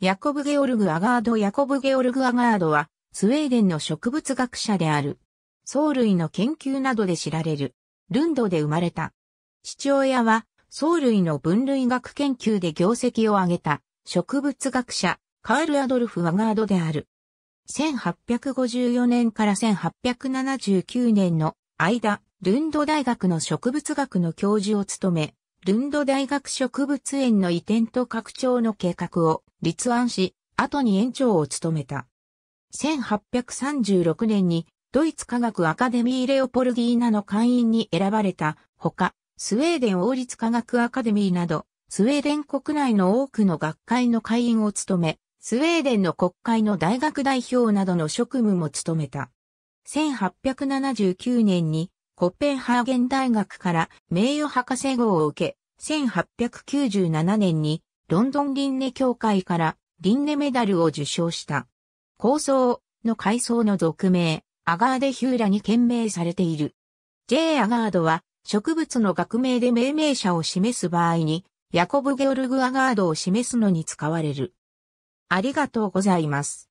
ヤコブ・ゲオルグ・アガード・ヤコブ・ゲオルグ・アガードは、スウェーデンの植物学者である。藻類の研究などで知られる。ルンドで生まれた。父親は、藻類の分類学研究で業績を上げた、植物学者、カール・アドルフ・アガードである。1854年から1879年の間、ルンド大学の植物学の教授を務め、ルンド大学植物園の移転と拡張の計画を立案し、後に園長を務めた。1836年にドイツ科学アカデミーレオポルギーナの会員に選ばれたほか、スウェーデン王立科学アカデミーなど、スウェーデン国内の多くの学会の会員を務め、スウェーデンの国会の大学代表などの職務も務めた。1879年にコッペンハーゲン大学から名誉博士号を受け、1897年にロンドン輪廻協会から輪廻メダルを受賞した。構想の階層の俗名、アガーデヒューラに懸命されている。J. アガードは植物の学名で命名者を示す場合に、ヤコブ・ゲオルグ・アガードを示すのに使われる。ありがとうございます。